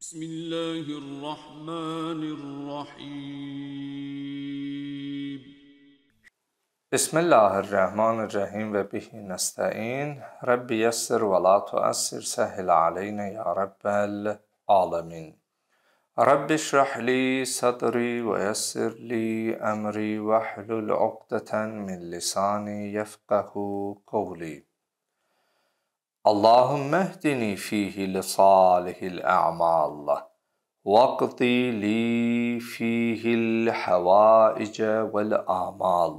بسم الله الرحمن الرحيم بسم الله الرحمن الرحيم وبه نستعين رب يسر ولا تؤسر سهل علينا يا رب العالمين رب اشرح لي صدري ويسر لي أمري واحلل عقدة من لساني يفقه قولي Allahümme ehdini fihi li salihil a'mal vakti li fihil havaice vel amal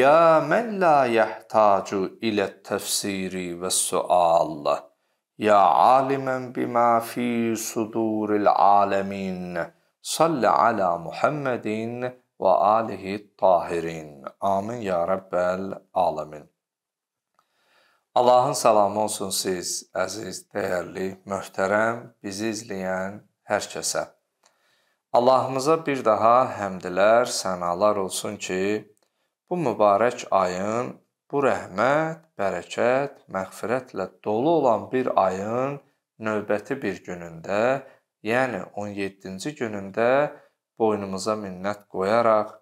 ya men la yahtacu ile tefsiri ve sual ya alimen bima fi suduril alemin salli ala Muhammedin ve alihi tahirin amin ya rabbel alemin Allahın salamı olsun siz, əziz, dəyərli, möhtərəm, bizi izləyən hər kəsə. Allahımıza bir daha həmdlər, sənalar olsun ki, bu mübarək ayın, bu rəhmət, bərəkət, məğfirətlə dolu olan bir ayın növbəti bir günündə, yəni 17-ci günündə boynumuza minnət qoyaraq,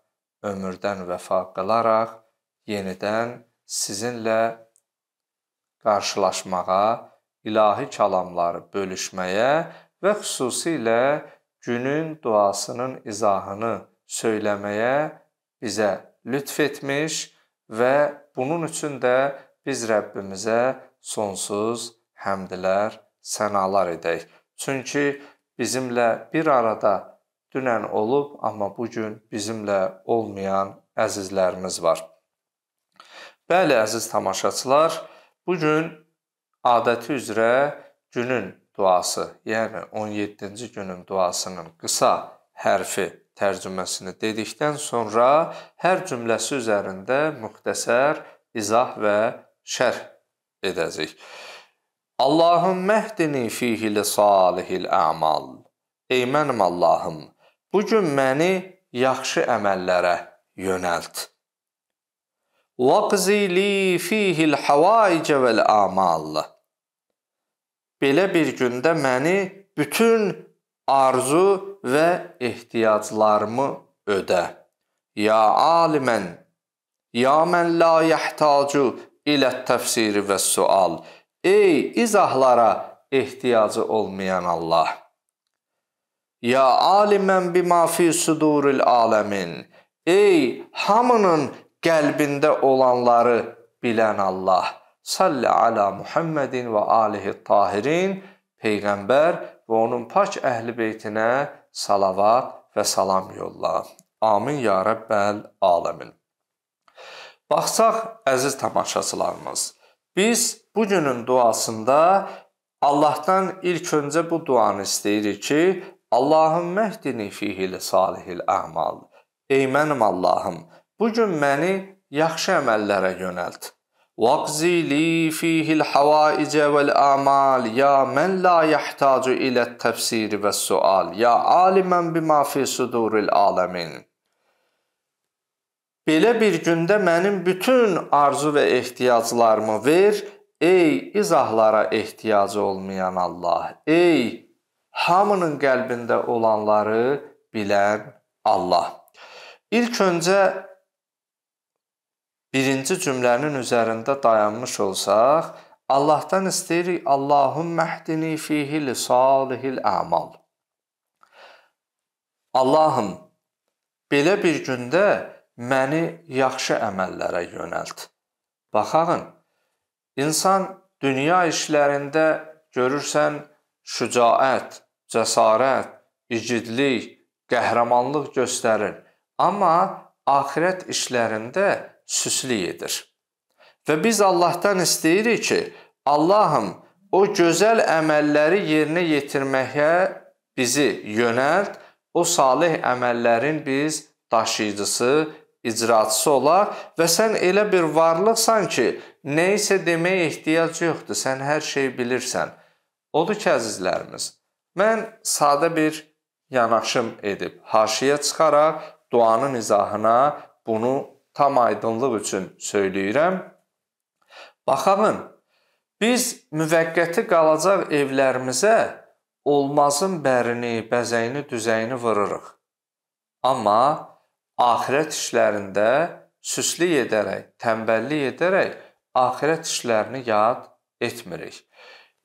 ömürdən vəfa qılaraq yenidən sizinlə qarşılaşmağa, ilahi kəlamları bölüşməyə və xüsusilə günün duasının izahını söyləməyə bizə lütf etmiş və bunun üçün də biz Rəbbimizə sonsuz həmdlər, sənalar edək. Çünki bizimlə bir arada dünən olub, amma bu gün bizimlə olmayan əzizlərimiz var. Bəli, əziz tamaşaçılar, Bu gün adəti üzrə günün duası, yəni 17-ci günün duasının qısa hərfi tərcüməsini dedikdən sonra hər cümləsi üzərində müxtəsər izah və şərh edəcəyik. Allahümmə hdini fihi li salihil əmal. Ey mənim Allahım, bu gün məni yaxşı əməllərə yönəlt. وَقْزِي لِي فِيهِ الْحَوَائِجَ وَالْاَمَالَ Belə bir gündə məni bütün arzu və ehtiyaclarımı ödə. Ya alimən, ya mən la yəhtacu ilə təfsiri və sual. Ey izahlara ehtiyacı olmayan Allah! Ya alimən bima fi suduril aləmin! Ey hamının qəlbində olanları bilən Allah. Salli ala Muhammedin və alihi tahirin peyğəmbər və onun pak əhli beytinə salavat və salam yolla. Amin ya Rəbbəl aləmin. Baxsaq əziz tamaşaçılarımız, biz bu günün duasında Allahdan ilk öncə bu duanı istəyirik ki, Allahım məhdini fihil salihil əmal. Ey mənim Allahım, bu gün məni yaxşı əməllərə yönəlt. Vaqzi li fihil havaicə vel amal ya men la yahtacu ilə təfsiri və sual ya alimən bima fi suduril aləmin. Belə bir gündə mənim bütün arzu və ehtiyaclarımı ver, ey izahlara ehtiyacı olmayan Allah, ey hamının qəlbində olanları bilən Allah. İlk öncə birinci cümlənin üzərində dayanmış olsaq, Allahdan istəyirik Allahummə hdini fihi li salihil əmal. Allahım, belə bir gündə məni yaxşı əməllərə yönəlt. Baxağın, insan dünya işlərində görürsən şücaət, cəsarət, igidlik, qəhrəmanlıq göstərir. Amma axirət işlərində süslük edir. Və biz Allahdan istəyirik ki, Allahım, o gözəl əməlləri yerinə yetirməyə bizi yönəlt, o salih əməllərin biz daşıyıcısı, icraçısı olaq və sən elə bir varlıqsan ki, nə isə deməyə ehtiyac yoxdur, sən hər şeyi bilirsən. Odur ki, əzizlərimiz, mən sadə bir yanaşım edib, haşiyə çıxaraq duanın izahına bunu tam aydınlıq üçün söyləyirəm. Baxalım. Biz müvəqqəti qalacaq evlərimizə olmazın bərini, bəzəyini, düzəyini vırırıq. Amma axirət işlərində süslük edərək, tənbəllik edərək axirət işlərini yad etmirik.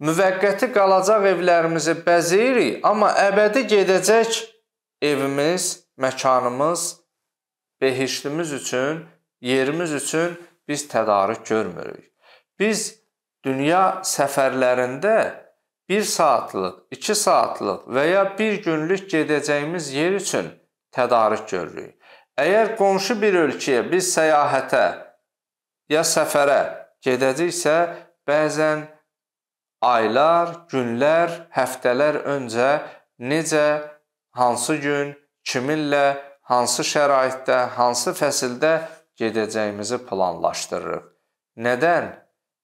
Müvəqqəti qalacaq evlərimizi bəzəyirik, amma əbədi gedəcək evimiz məkanımız, behiştimiz üçün, yerimiz üçün biz tədarük görmürük. Biz dünya səfərlərində 1 saatlıq, 2 saatlıq və ya 1 günlük gedəcəyimiz yer üçün tədarük görürük. Əgər qonşu bir ölkəyə biz səyahətə ya səfərə gedəcəksə, bəzən aylar, günlər, həftələr öncə necə, hansı gün, kiminlə, hansı şəraitdə, hansı fəsildə gedəcəyimizi planlaşdırırıq. Nədən?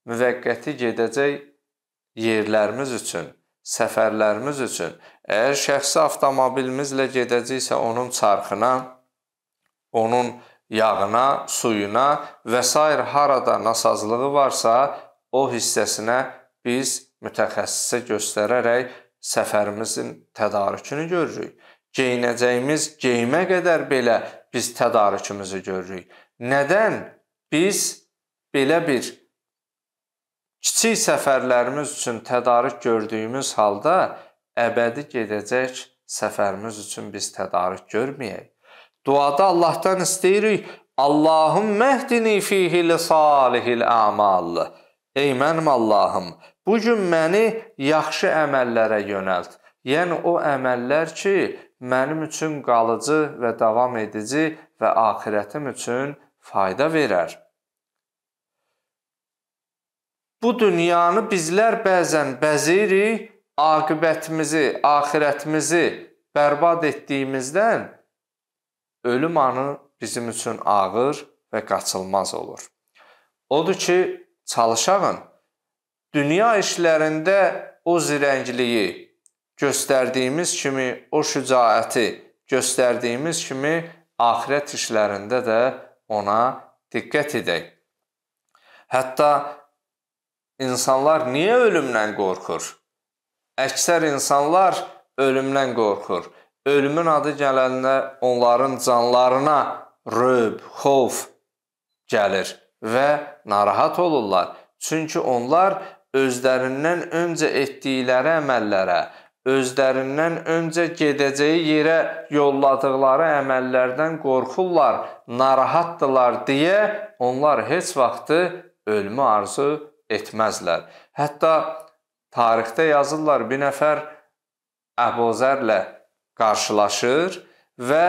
Müvəqqəti gedəcək yerlərimiz üçün, səfərlərimiz üçün. Əgər şəxsi avtomobilimizlə gedəcəksə, onun çarxına, onun yağına, suyuna və s. harada nasazlığı varsa, o hissəsinə biz mütəxəssisə göstərərək səfərimizin tədarükünü görürük geyinəcəyimiz geyimə qədər belə biz tədarükümüzü görürük. Nədən biz belə bir kiçik səfərlərimiz üçün tədarük gördüyümüz halda əbədi gedəcək səfərimiz üçün biz tədarük görməyək? Duada Allahdan istəyirik: "Allahummə hdini fihi li salihil a'mal." Ey mənim Allahım, bu gün məni yaxşı əməllərə yönəlt. Yəni o əməllər ki, mənim üçün qalıcı və davam edici və axirətim üçün fayda verər. Bu dünyanı bizlər bəzən bəzirik, aqibətimizi, axirətimizi bərbad etdiyimizdən ölüm anı bizim üçün ağır və qaçılmaz olur. Odur ki, çalışağın dünya işlərində o zirəngliyi, göstərdiyimiz kimi o şücaəti göstərdiyimiz kimi axirət işlərində də ona diqqət edək. Hətta insanlar niyə ölümdən qorxur? Əksər insanlar ölümdən qorxur. Ölümün adı gələndə onların canlarına röb, xof gəlir və narahat olurlar. Çünki onlar özlərindən öncə etdikləri əməllərə, özlərindən öncə gedəcəyi yerə yolladıqları əməllərdən qorxurlar, narahatdılar deyə onlar heç vaxtı ölümü arzu etməzlər. Hətta tarixdə yazırlar, bir nəfər Əbuzərlə qarşılaşır və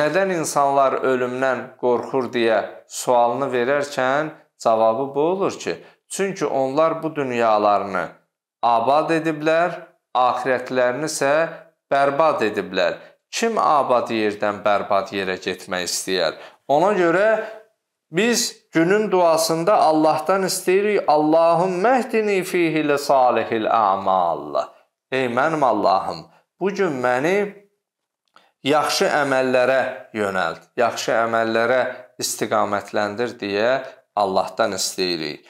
nədən insanlar ölümdən qorxur deyə sualını verərkən cavabı bu olur ki, çünki onlar bu dünyalarını abad ediblər, axirətlərini isə bərbad ediblər. Kim abad yerdən bərbad yerə getmək istəyər? Ona görə biz günün duasında Allahdan istəyirik: "Allahum məhdini fihi li salihil a'mal." Ey mənim Allahım, bu gün məni yaxşı əməllərə yönəlt, yaxşı əməllərə istiqamətləndir deyə Allahdan istəyirik.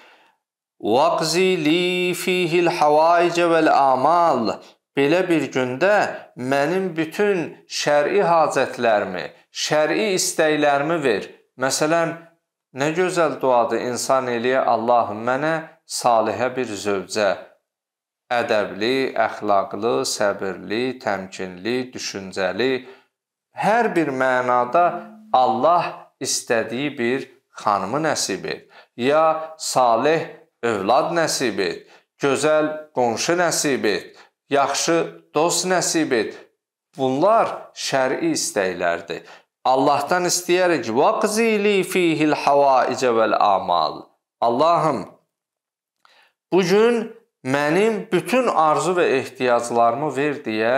Vaqzi li fihil havaicə vəl amal. Belə bir gündə mənim bütün şəri hacətlərimi, şəri istəklərimi ver. Məsələn, nə gözəl duadır insan eləyə Allahım mənə salihə bir zövcə, ədəbli, əxlaqlı, səbirli, təmkinli, düşüncəli, hər bir mənada Allah istədiyi bir xanımı nəsib et. Ya salih övlad nəsib et, gözəl qonşu nəsib et, yaxşı dost nəsib et. Bunlar şər'i istəklərdir. Allahdan istəyərik vaqzili fihil havaicə vəl amal. Allahım bu gün mənim bütün arzu və ehtiyaclarımı ver deyə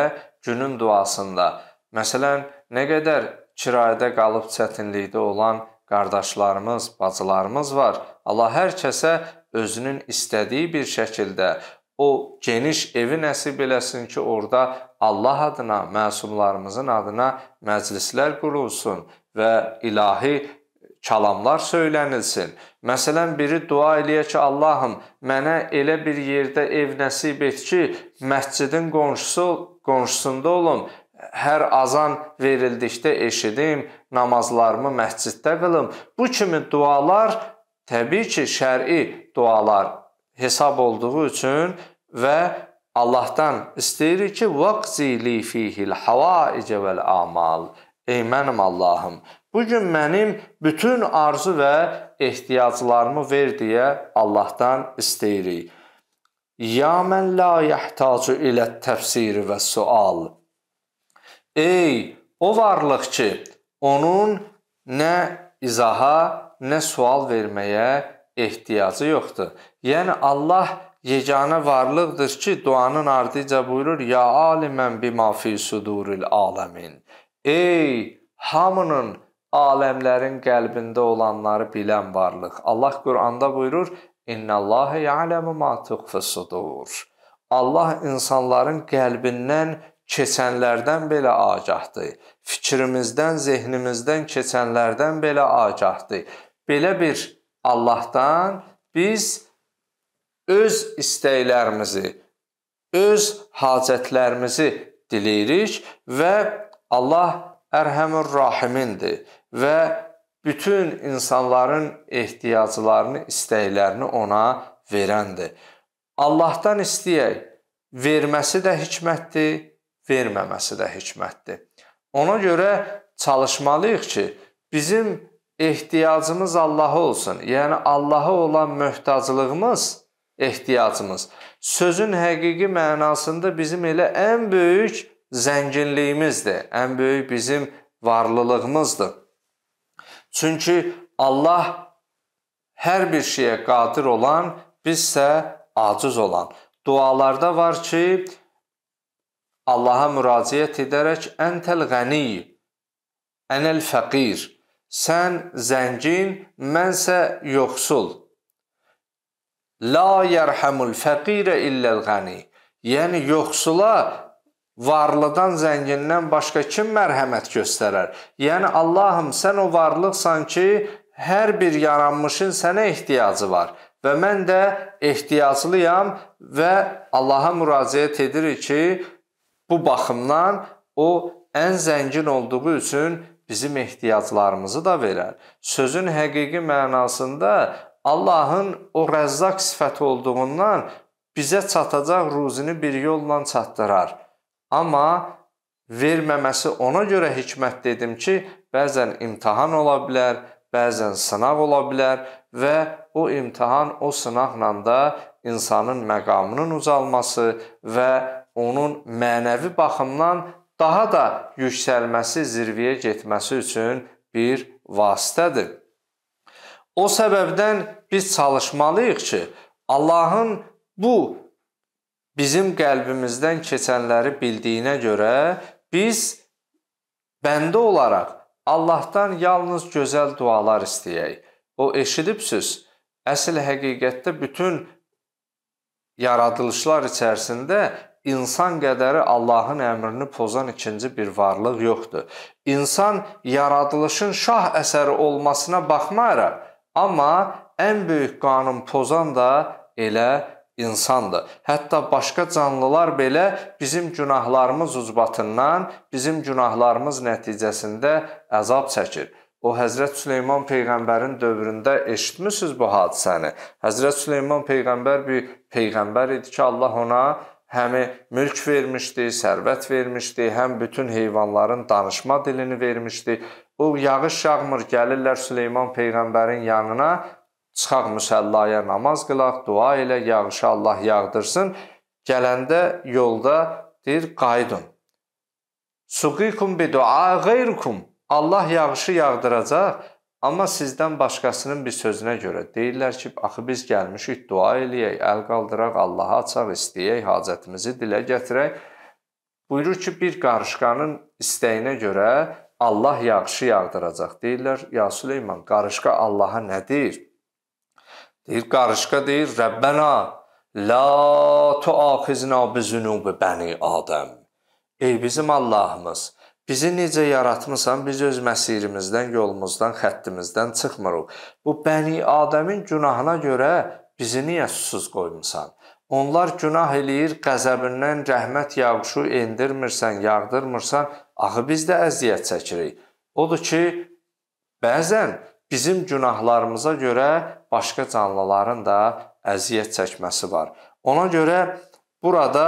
günün duasında. Məsələn, nə qədər kirayədə qalıb çətinlikdə olan qardaşlarımız, bacılarımız var. Allah hər kəsə özünün istədiyi bir şəkildə o geniş evi nəsib eləsin ki, orada Allah adına, məsumlarımızın adına məclislər qurulsun və ilahi kəlamlar söylənilsin. Məsələn, biri dua eləyə ki, Allahım, mənə elə bir yerdə ev nəsib et ki, məscidin qonşusu qonşusunda olum, hər azan verildikdə eşidim, namazlarımı məsciddə qılım. Bu kimi dualar təbii ki, şər'i dualar hesab olduğu üçün və Allahdan istəyirik ki, vaqzili fihil havaicə vəl amal. Ey mənim Allahım, bu gün mənim bütün arzu və ehtiyaclarımı ver deyə Allahdan istəyirik. Ya mən la yahtacu ilə təfsir və sual. Ey o varlıq ki, onun nə izaha, nə sual verməyə ehtiyacı yoxdur. Yəni Allah yeganə varlıqdır ki, duanın ardıca buyurur: "Ya alimən bima fi suduril alamin." Ey hamının aləmlərin qəlbində olanları bilən varlıq. Allah Quranda buyurur: "İnnallaha ya'lemu ma tukhfis sudur." Allah insanların qəlbindən keçənlərdən belə agahdır. Fikrimizdən, zehnimizdən keçənlərdən belə agahdır. Belə bir Allahdan biz öz istəklərimizi, öz hacətlərimizi diləyirik və Allah Ərhəmür Rahimindir və bütün insanların ehtiyaclarını, istəklərini ona verəndir. Allahdan istəyək, verməsi də hikmətdir, verməməsi də hikmətdir. Ona görə çalışmalıyıq ki, bizim ehtiyacımız Allaha olsun. Yəni Allaha olan möhtaclığımız ehtiyacımız. Sözün həqiqi mənasında bizim elə ən böyük zənginliyimizdir, ən böyük bizim varlılığımızdır. Çünki Allah hər bir şeyə qadir olan, bizsə aciz olan. Dualarda var ki, Allaha müraciət edərək əntel-ğani, ənel-fəqir sən zəngin, mənsə yoxsul. La yərhamul fəqirə illəl qani. Yəni yoxsula varlıdan, zəngindən başqa kim mərhəmət göstərər? Yəni Allahım, sən o varlıqsan ki, hər bir yaranmışın sənə ehtiyacı var və mən də ehtiyaclıyam və Allaha müraciət edirik ki, bu baxımdan o ən zəngin olduğu üçün bizim ehtiyaclarımızı da verər. Sözün həqiqi mənasında Allahın o Rəzzaq sifəti olduğundan bizə çatacaq ruzini bir yolla çatdırar. Amma verməməsi ona görə hikmət dedim ki, bəzən imtahan ola bilər, bəzən sınaq ola bilər və o imtahan o sınaqla da insanın məqamının ucalması və onun mənəvi baxımdan daha da yüksəlməsi, zirvəyə getməsi üçün bir vasitədir. O səbəbdən biz çalışmalıyıq ki, Allahın bu bizim qəlbimizdən keçənləri bildiyinə görə biz bəndə olaraq Allahdan yalnız gözəl dualar istəyək. O eşidibsiz. Əsl həqiqətdə bütün yaradılışlar içərisində insan qədəri Allahın əmrini pozan ikinci bir varlıq yoxdur. İnsan yaradılışın şah əsəri olmasına baxmayaraq, amma ən böyük qanun pozan da elə insandır. Hətta başqa canlılar belə bizim günahlarımız ucbatından, bizim günahlarımız nəticəsində əzab çəkir. O Həzrət Süleyman peyğəmbərin dövründə eşitmisiniz bu hadisəni. Həzrət Süleyman peyğəmbər bir peyğəmbər idi ki, Allah ona həmi mülk vermişdi, sərvət vermişdi, həm bütün heyvanların danışma dilini vermişdi. O yağış yağmır, gəlirlər Süleyman peyğəmbərin yanına, çıxaq müsəllaya namaz qılaq, dua elə, yağışı Allah yağdırsın. Gələndə yolda deyir, qayıdın. Suqikum bi dua ghayrukum. Allah yağışı yağdıracaq. Amma sizdən başqasının bir sözünə görə deyirlər ki, axı biz gəlmişik, dua eləyək, əl qaldıraq, Allaha açaq, istəyək, hacətimizi dilə gətirək. Buyurur ki, bir qarışqanın istəyinə görə Allah yağışı yağdıracaq. Deyirlər, ya Süleyman, qarışqa Allaha nə deyir? Deyir, qarışqa deyir, Rəbbənə, la tuaxiznə bizünubi bəni Adəm. Ey bizim Allahımız, Bizi necə yaratmısan, biz öz məsirimizdən, yolumuzdan, xəttimizdən çıxmırıq. Bu bəni Adəmin günahına görə bizi niyə susuz qoymusan? Onlar günah eləyir, qəzəbindən rəhmət yağışu endirmirsən, yağdırmırsan, axı biz də əziyyət çəkirik. Odur ki, bəzən bizim günahlarımıza görə başqa canlıların da əziyyət çəkməsi var. Ona görə burada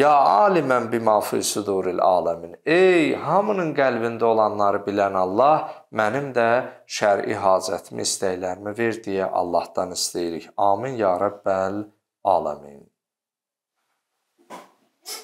Ya alimən bima fi suduril aləmin. Ey hamının qəlbində olanları bilən Allah, mənim də şər'i hacətimi, istəklərimi ver deyə Allahdan istəyirik. Amin ya Rəbbəl aləmin.